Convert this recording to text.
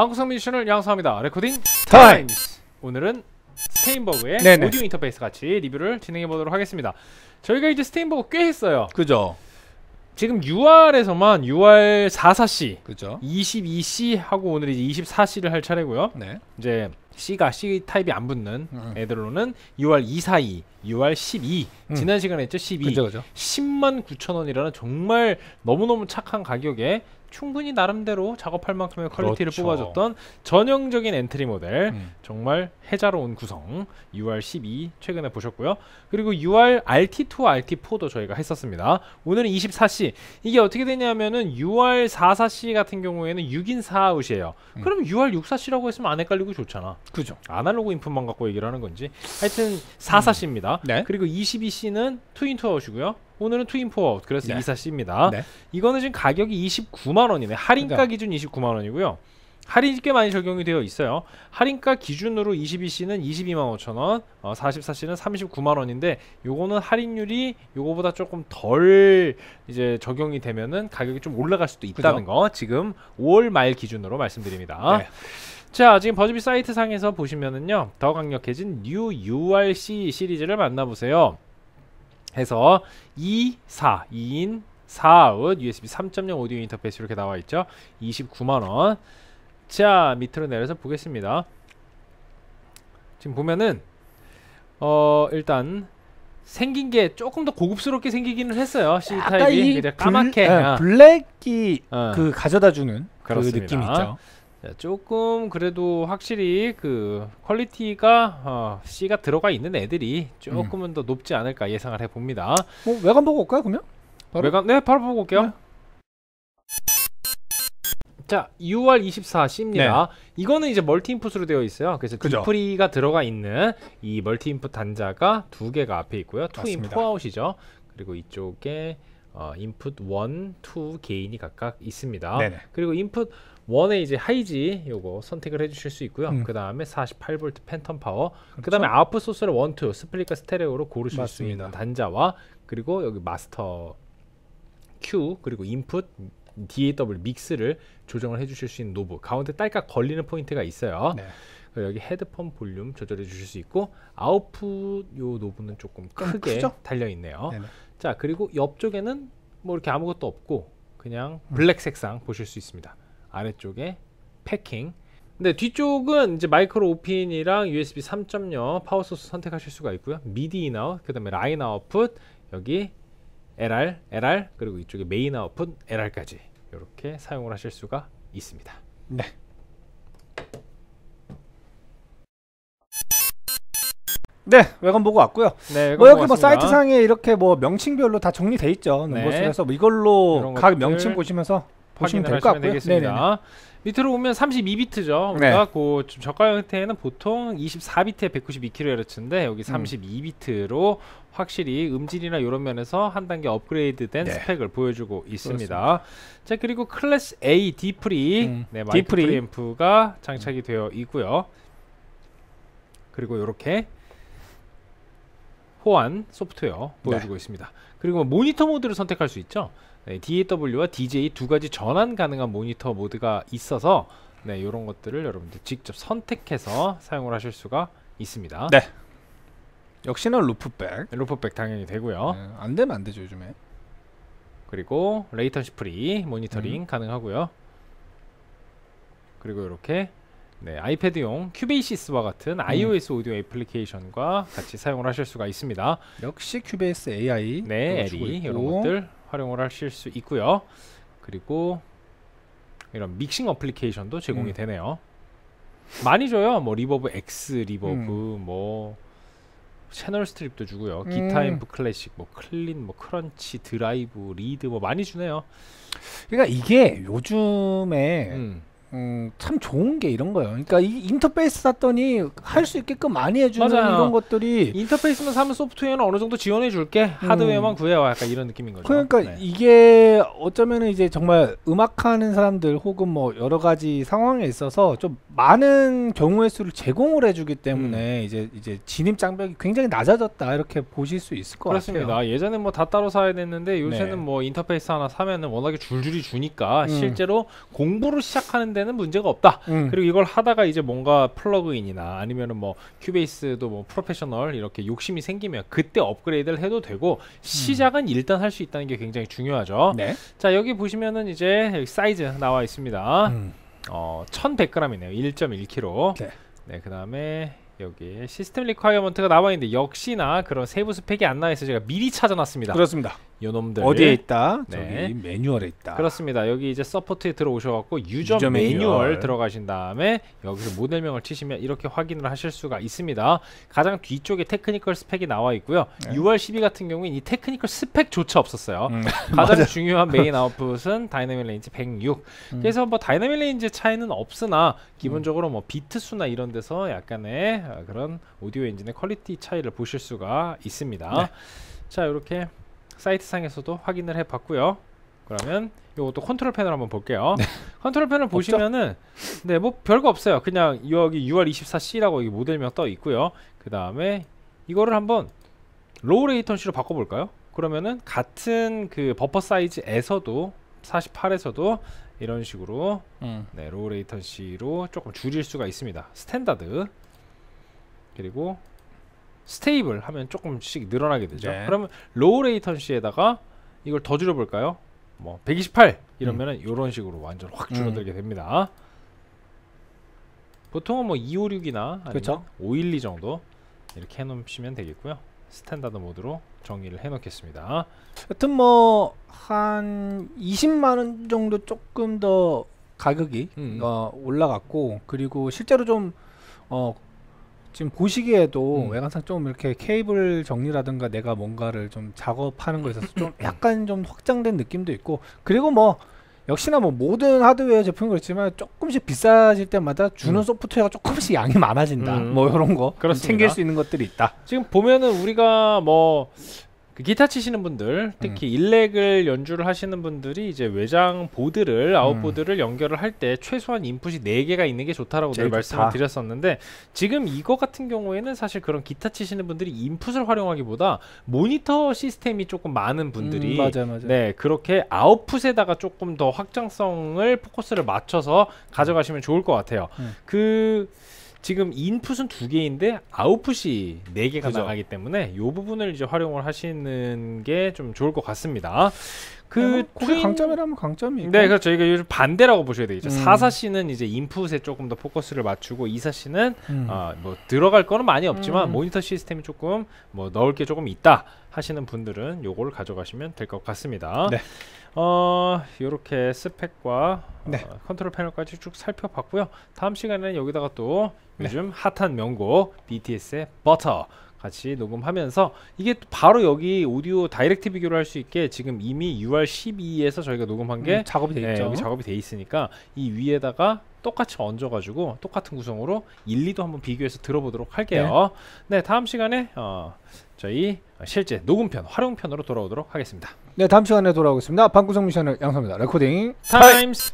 한국성 미션을 양성합니다. 레코딩 타임스! 오늘은 스테인버그의 네네. 오디오 인터페이스 같이 리뷰를 진행해 보도록 하겠습니다. 저희가 이제 스테인버그 꽤 했어요. 그죠. 지금 UR에서만 UR 44C, 그죠. 22C 하고 오늘 이제 24C를 할 차례고요. 네. 이제 C가 C 타입이 안 붙는 음. 음. 애들로는 UR 242, UR 12 음. 지난 시간에 했죠 12, 그죠, 그죠. 10만 9천 원이라는 정말 너무너무 착한 가격에 충분히 나름대로 작업할 만큼의 퀄리티를 그렇죠. 뽑아줬던 전형적인 엔트리 모델 음. 정말 해자로 운 구성 UR 12 최근에 보셨고요 그리고 UR r t 2 RT4도 저희가 했었습니다 오늘은 24C 이게 어떻게 되냐면은 UR 44C 같은 경우에는 6인 4아웃이에요 음. 그럼 UR 64C라고 했으면 안 헷갈리고 좋잖아 그죠 아날로그 인풋만 갖고 얘기를 하는 건지 하여튼 44C입니다 음. 네. 그리고 22C는 2인 2아웃이고요 오늘은 트윈포 그래서 네. 24C입니다. 네. 이거는 지금 가격이 29만 원이네. 할인가 그러니까. 기준 29만 원이고요. 할인이 꽤 많이 적용이 되어 있어요. 할인가 기준으로 22C는 22만 5천 원, 어, 44C는 39만 원인데 요거는 할인율이 요거보다 조금 덜 이제 적용이 되면은 가격이 좀 올라갈 수도 있다는 그죠? 거 지금 5월 말 기준으로 말씀드립니다. 네. 자 지금 버즈비 사이트 상에서 보시면은요 더 강력해진 뉴 URC 시리즈를 만나보세요. 해서 2, 4, 2인 4아웃 USB 3.0 오디오 인터페이스 이렇게 나와 있죠. 29만원. 자, 밑으로 내려서 보겠습니다. 지금 보면은 어, 일단 생긴 게 조금 더 고급스럽게 생기기는 했어요. C 타입이 까맣게 예, 어. 블랙, 에, 이 어. 그 가져다주는 그 느낌 있죠. 예, 조금 그래도 확실히 그 퀄리티가 어, C가 들어가 있는 애들이 조금은 음. 더 높지 않을까 예상을 해봅니다. 뭐 외관 보고 올까요 그러면? 바로? 외관 네 바로 보고 올게요. 네. 자 6월 24C입니다. 네. 이거는 이제 멀티 인풋으로 되어 있어요. 그래서 그죠. 디프리가 들어가 있는 이 멀티 인풋 단자가 두 개가 앞에 있고요. 투인 포아웃이죠. 그리고 이쪽에 어, 인풋 1, 2 개인이 각각 있습니다. 네네. 그리고 인풋 원에 이제 하이지 요거 선택을 해주실 수 있고요. 음. 그 다음에 48V 팬텀 파워. 그렇죠? 그 다음에 아웃풋 소스를 원투 스플릿과 스테레오로 고르실 맞습니다. 수 있는 단자와 그리고 여기 마스터 Q 그리고 인풋 DAW 믹스를 조정을 해주실 수 있는 노브 가운데 딸깍 걸리는 포인트가 있어요. 네. 여기 헤드폰 볼륨 조절해 주실 수 있고 아웃풋 요 노브는 조금 크게 달려 있네요. 자 그리고 옆쪽에는 뭐 이렇게 아무것도 없고 그냥 음. 블랙 색상 보실 수 있습니다. 아래쪽에 패킹 근데 뒤쪽은 이제 마이크로 오핀이랑 USB 3.0 파워 소스 선택하실 수가 있고요. 미디 인아웃, 그다음에 라인 아웃풋, 여기 LR, LR 그리고 이쪽에 메인 아웃풋 LR까지 이렇게 사용을 하실 수가 있습니다. 네. 네, 외관 보고 왔고요. 네, 뭐 여기 뭐 사이트 상에 이렇게 뭐 명칭별로 다 정리돼 있죠. 뭐 네. 곳에서 이걸로 각 명칭 보시면서 보시면 될것 같고요. 되겠습니다. 밑으로 보면 32비트죠. 그러니까 네. 그 저가 형태에는 보통 24비트에 192kHz인데 여기 32비트로 음. 확실히 음질이나 이런 면에서 한 단계 업그레이드된 네. 스펙을 보여주고 있습니다. 그렇습니다. 자 그리고 클래스 A 디프리 음. 네, 디프리 앰프가 장착이 음. 되어 있고요. 그리고 이렇게 호환 소프트웨어 네. 보여주고 네. 있습니다. 그리고 모니터 모드를 선택할 수 있죠. 네, DAW와 DJ 두 가지 전환 가능한 모니터 모드가 있어서 네, 이런 것들을 여러분들 직접 선택해서 사용을 하실 수가 있습니다. 네. 역시나 루프백. 네, 루프백 당연히 되고요. 네, 안 되면 안 되죠 요즘에. 그리고 레이턴시 프리 모니터링 음. 가능하고요. 그리고 이렇게 네, 아이패드용 큐베이시스와 같은 음. iOS 오디오 애플리케이션과 같이 사용을 하실 수가 있습니다. 역시 큐베이스 AI 네, 에리 이런 e 것들 활용을 하실 수 있고요. 그리고 이런 믹싱 어플리케이션도 제공이 음. 되네요. 많이 줘요. 뭐 리버브 X 리버브 음. 뭐 채널 스트립도 주고요. 음. 기타 앰프 클래식 뭐 클린 뭐 크런치 드라이브 리드 뭐 많이 주네요. 그러니까 이게 요즘에 음. 음, 참 좋은 게 이런 거예요. 그러니까 이 인터페이스 샀더니 할 수 있게끔 많이 해주는 맞아요. 이런 것들이 인터페이스만 사면 소프트웨어는 어느 정도 지원해줄게 음. 하드웨어만 음. 구해와 약간 이런 느낌인 거죠. 그러니까 네. 이게 어쩌면 이제 정말 음악하는 사람들 혹은 뭐 여러 가지 상황에 있어서 좀 많은 경우의 수를 제공을 해주기 때문에 음. 이제 이제 진입 장벽이 굉장히 낮아졌다 이렇게 보실 수 있을 것 그렇습니다. 같아요. 그렇습니다. 예전에뭐다 따로 사야 됐는데 요새는 네. 뭐 인터페이스 하나 사면은 워낙에 줄줄이 주니까 음. 실제로 공부를 시작하는데 데는 문제가 없다. 음. 그리고 이걸 하다가 이제 뭔가 플러그인이나 아니면은 뭐 큐베이스도 뭐 프로페셔널 이렇게 욕심이 생기면 그때 업그레이드를 해도 되고 음. 시작은 음. 일단 할 수 있다는 게 굉장히 중요하죠. 네. 자 여기 보시면은 이제 여기 사이즈 나와 있습니다. 음. 어 1,100g이네요. 1.1kg. 네. 네 그다음에 여기 시스템 리콰이어먼트가 나와 있는데 역시나 그런 세부 스펙이 안 나와 있어 서 제가 미리 찾아놨습니다. 그렇습니다. 요놈들 어디에 있다? 네. 저기 매뉴얼에 있다. 그렇습니다. 여기 이제 서포트에 들어오셔갖고 유저, 유저 매뉴얼. 매뉴얼. 들어가신 다음에 여기서 모델명을 치시면 이렇게 확인을 하실 수가 있습니다. 가장 뒤쪽에 테크니컬 스펙이 나와 있고요. 네. 6월 12 같은 경우엔이 테크니컬 스펙조차 없었어요. 음. 가장 중요한 메인 아웃풋은 다이나믹 레인지 106. 음. 그래서 뭐 다이나믹 레인지 차이는 없으나 기본적으로 음. 뭐 비트 수나 이런 데서 약간의 그런 오디오 엔진의 퀄리티 차이를 보실 수가 있습니다. 네. 자 이렇게 사이트상에서도 확인을 해봤고요. 그러면 이것도 컨트롤 패널 한번 볼게요. 네. 컨트롤 패널 보시면은 네뭐 별거 없어요. 그냥 여기 6월 24C라고 여기 모델명 떠 있고요. 그 다음에 이거를 한번 로우 레이턴시로 바꿔볼까요? 그러면은 같은 그 버퍼 사이즈에서도 48에서도 이런 식으로 음. 네, 로우 레이턴시로 조금 줄일 수가 있습니다. 스탠다드 그리고 스테이블 하면 조금씩 늘어나게 되죠. 네. 그러면 로우 레이턴시에다가 이걸 더 줄여볼까요? 뭐 128 이러면은 음. 이런 식으로 완전 확 음. 줄어들게 음. 됩니다. 보통은 뭐 256이나 512 정도 이렇게 해놓으시면 되겠고요. 스탠다드 모드로 정리를 해놓겠습니다. 여튼 뭐 한 20만 원 정도 조금 더 가격이 음. 어, 올라갔고 그리고 실제로 좀 어, 지금 보시기에도 음. 외관상 좀 이렇게 케이블 정리라든가 내가 뭔가를 좀 작업하는 거에 있어서 좀 약간 좀 확장된 느낌도 있고 그리고 뭐 역시나 뭐 모든 하드웨어 제품 그렇지만 조금씩 비싸질 때마다 주는 음. 소프트웨어가 조금씩 양이 많아진다. 음. 뭐 이런 거 그렇습니다. 챙길 수 있는 것들이 있다. 지금 보면은 우리가 뭐그 기타 치시는 분들 특히 음. 일렉을 연주를 하시는 분들이 이제 외장 보드를 아웃보드를 음. 연결을 할 때 최소한 인풋이 4개가 있는 게 좋다라고 늘 말씀을 좋다. 드렸었는데 지금 이거 같은 경우에는 사실 그런 기타 치시는 분들이 인풋을 활용하기보다 모니터 시스템이 조금 많은 분들이 음, 맞아, 맞아. 네 그렇게 아웃풋에다가 조금 더 확장성을 포커스를 맞춰서 가져가시면 좋을 것 같아요. 음. 그 지금 인풋은 두 개인데 아웃풋이 네 개가 나가기 때문에 이 부분을 이제 활용을 하시는 게 좀 좋을 것 같습니다. 그 그게 어, 트윈... 강점이라면 강점이고. 네, 그렇죠. 이게 요즘 반대라고 보셔야 되겠죠. 음. 사사 씨는 이제 인풋에 조금 더 포커스를 맞추고 이사 씨는 음. 어, 뭐 들어갈 거는 많이 없지만 음. 모니터 시스템이 조금 뭐 넣을 게 조금 있다 하시는 분들은 요걸 가져가시면 될 것 같습니다. 네. 어, 요렇게 스펙과 네. 어, 컨트롤 패널까지 쭉 살펴봤고요. 다음 시간에는 여기다가 또 네. 요즘 네. 핫한 명곡 BTS의 버터 같이 녹음하면서 이게 바로 여기 오디오 다이렉트 비교를 할 수 있게 지금 이미 6월 12에서 저희가 녹음한 게 음, 작업이 돼 네, 있죠. 여기 작업이 돼 있으니까 이 위에다가 똑같이 얹어가지고 똑같은 구성으로 1, 2도 한번 비교해서 들어보도록 할게요. 네, 네 다음 시간에 어, 저희 실제 녹음편, 활용편으로 돌아오도록 하겠습니다. 네, 다음 시간에 돌아오겠습니다. 방구석 미션을 양성합니다. 레코딩 타임스.